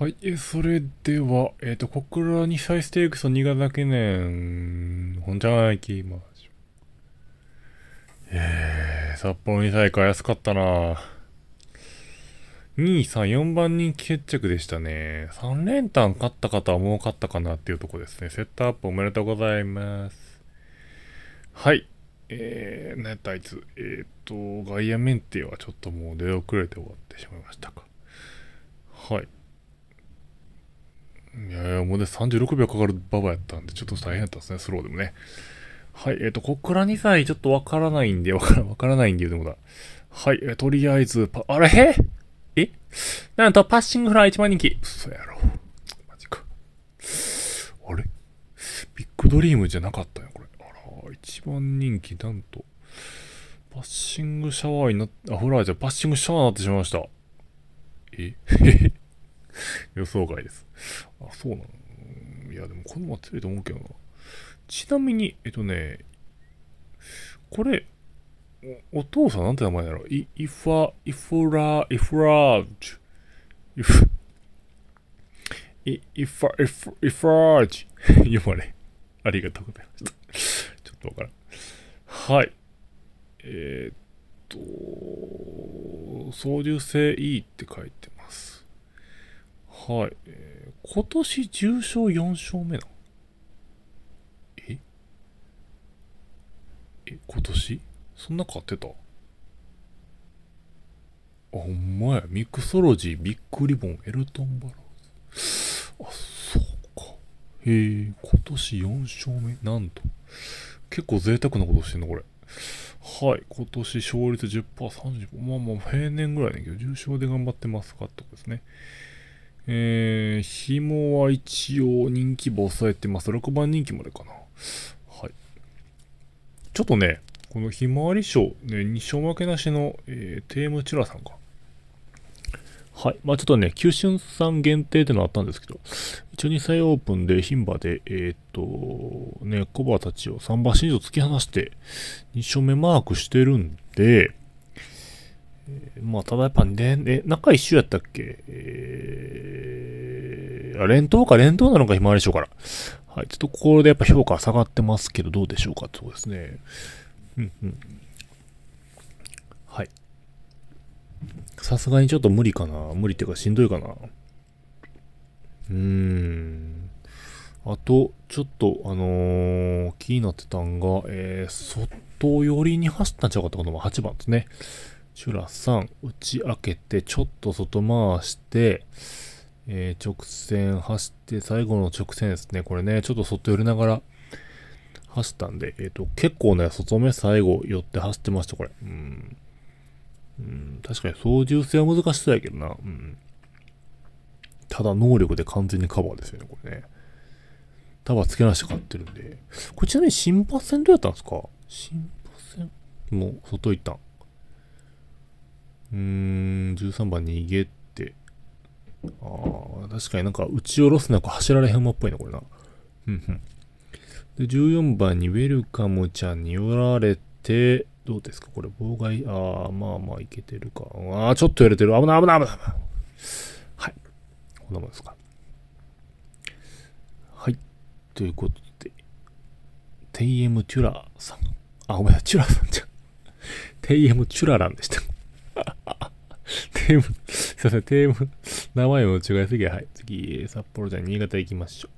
はい、えそれでは、えっ、ー、と、ここからステークスと新潟記念、本茶ゃん行きましょう。えー、札幌2歳か安かったな2位4番人気決着でしたね。3連単勝った方は儲かったかなっていうとこですね。セットアップおめでとうございます。はい。えー、何やったあいつ。えっ、ー、と、外野メンテはちょっともう出遅れて終わってしまいましたか。はい。いやいや、もうね、36秒かかるババやったんで、ちょっと大変やったんですね、スローでもね。はい、えっ、ー、と、こっから2歳ちょっとわからないんで、わからわからないんで言うてもだ。はい、えー、とりあえず、あれえなんと、パッシングフライ1番人気。嘘やろ。マジか。あれビッグドリームじゃなかったよ、これ。あら、1番人気、なんと。パッシングシャワーになっ、あ、フライじゃパッシングシャワーになってしまいました。え 予想外です。あ、そうなのいや、でもこのまま釣れと思うけどな。ちなみに、えっとね、これ、お父さんなんて名前だろイ、イファ、イフラ、イフラージュ。イフ、イ、イファ、イフ、イフラージュ。読まれ。ありがとうございました。ちょっとわからん。はい。えー、っと、操縦性 E って書いてます。はい。えー、今年重勝4勝目なのええ、今年そんな勝ってたあ、ほんまや。ミクソロジー、ビッグリボン、エルトンバラーズ。あ、そうか。へえ、今年4勝目なんと。結構贅沢なことしてんの、これ。はい、今年勝率1 0 3 5まあまあ平年ぐらいだけど、重賞で頑張ってますかってことですね。えー、紐は一応人気簿抑えてます。6番人気までかな。はい。ちょっとね、このひまわり賞、ね、2勝負けなしの、えー、テームチュラさんか。はい。まあちょっとね、九春さん限定ってのあったんですけど、一応2歳オープンで牝馬で、えー、っと、ね、コバたちを3馬身以上突き放して、2勝目マークしてるんで、まあ、ただやっぱね、え、中一周やったっけえー、あ、連投か、連投なのか、ひまわり賞から。はい、ちょっとここでやっぱ評価下がってますけど、どうでしょうか、そうですね。うんうん。はい。さすがにちょっと無理かな。無理っていうかしんどいかな。うーん。あと、ちょっと、あのー、気になってたんが、えー、外寄りに走ったんちゃうかっこかも ?8 番ですね。シュラさん、打ち明けて、ちょっと外回して、えー、直線走って、最後の直線ですね。これね、ちょっと外寄りながら走ったんで、えっ、ー、と、結構ね、外目最後寄って走ってました、これ。うん。うん、確かに操縦性は難しそうやけどな。うん。ただ、能力で完全にカバーですよね、これね。ーつけなして買ってるんで。これちなみに新発線どうやったんですか新馬戦もう外行ったん。うーん、13番逃げて。ああ、確かになんか打ち下ろすな、こ走られへん馬っぽいな、これな。うんうん。で、14番にウェルカムちゃんに寄られて、どうですかこれ、妨害、ああ、まあまあ、いけてるか。ああ、ちょっと揺れてる。危ない危ない危ない。はい。こんなもんですか。はい。ということで、テイエム・チュラさん。あ、ごめんなさい、チュラさんじゃん。エム・チュラランでした。テーブ すいません、テーブル、名前を違いすぎはい。次、札幌じゃ新潟行きましょ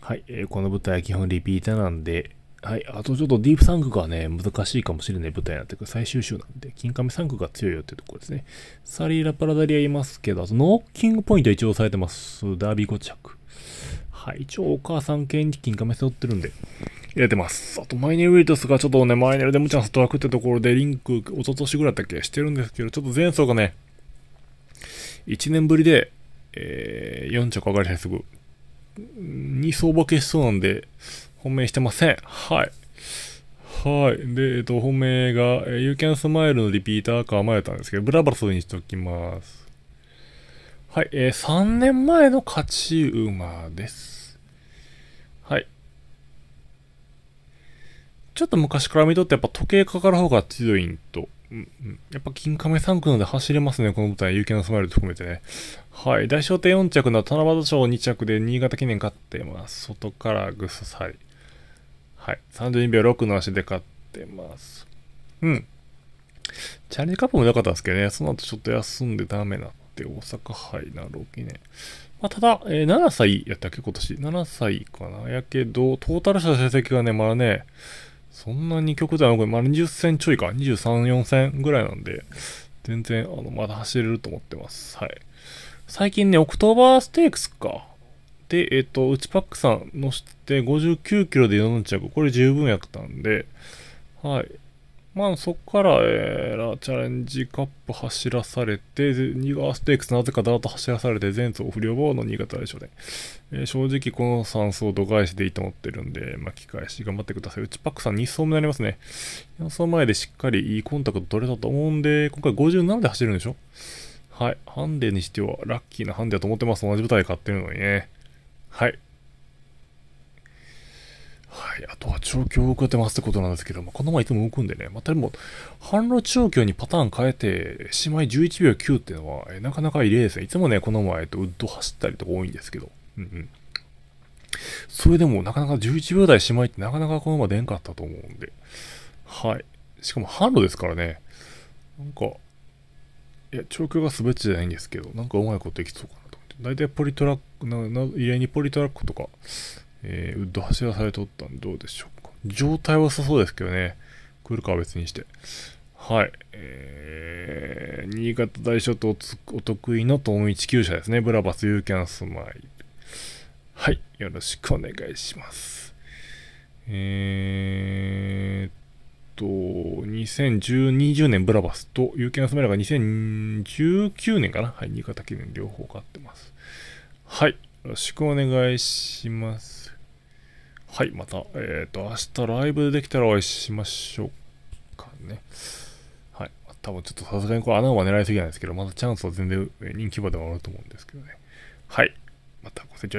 う。はい、えー、この舞台は基本リピーターなんで、はい、あとちょっとディープ3区がね、難しいかもしれない舞台になってくる。最終週なんで、金亀3区が強いよっていうところですね。サリーラ・パラダリアいますけど、あとノッキングポイント一応されてます。ダービー5着。はい、一応お母さん系に金亀背負ってるんで、入れてます。あと、マイネルウイルトスがちょっとね、マイネルデムチャンストラクってところでリンク、おととしぐらいだっけしてるんですけど、ちょっと前走がね、1年ぶりで、えー、4着上がりたいすぐ。に相場消しそうなんで、本命してません。はい。はい。で、えっと、本命が、えー、ユーキャンスマイルのリピーターか迷ったんですけど、ブラバラスにしておきます。はい。えー、3年前の勝ち馬です。はい。ちょっと昔から見とってやっぱ時計かかる方が強いんと。やっぱ金亀3区ので走れますね、この舞台。有形のスマイルと含めてね。はい。大賞艇4着の七夕賞2着で新潟記念勝ってます。外からぐっすさり。はい。32秒6の足で勝ってます。うん。チャレンジカップも良かったですけどね、その後ちょっと休んでダメなって、大阪杯な、6記念。まあ、ただ、えー、7歳やったっけ、今年。7歳かな。やけど、トータルした成績がね、まだね、そんなに極端なこれ、まあ、20戦ちょいか、23、4戦ぐらいなんで、全然、あの、まだ走れると思ってます。はい。最近ね、オクトーバーステークスか。で、えっ、ー、と、内パックさん乗せて59キロで4着、これ十分やったんで、はい。まあ、そこから、えー、チャレンジカップ走らされて、ニガーステークスなぜかダート走らされて、前走不良棒の新潟でしょね。えー、正直この3走度外視でいいと思ってるんで、巻き返し頑張ってください。うちパックさん2走になりますね。4走前でしっかりいいコンタクト取れたと思うんで、今回57で走るんでしょはい。ハンデにしてはラッキーなハンデだと思ってます。同じ舞台買ってるのにね。はい。はい。あとは調教を受けてますってことなんですけども、この前いつも動くんでね、またでも、販路調教にパターン変えて、しまい11秒9っていうのは、えなかなか異例ですね。いつもね、この前、えっと、ウッド走ったりとか多いんですけど。うんうん。それでも、なかなか11秒台しまいってなかなかこのまま出んかったと思うんで。はい。しかも販路ですからね。なんか、いや、調教がってじゃないんですけど、なんかうまいことできそうかなと思って。大体ポリトラック、な、な、異例にポリトラックとか、えー、ウッド走らされとったんどうでしょうか。状態は良さそうですけどね。来るかは別にして。はい。えー、新潟大諸島お得意の遠い地球車ですね。ブラバスユーキャンスマイル。はい。よろしくお願いします。えーっと、2020年ブラバスとユーキャンスマイルが2019年かな。はい。新潟記念両方買ってます。はい。よろしくお願いします。はい、また、えっ、ー、と、明日ライブできたらお会いしましょうかね。はい。多分ちょっとさすがにこれ穴は狙いすぎないですけど、またチャンスは全然人気馬ではあると思うんですけどね。はい。またご清聴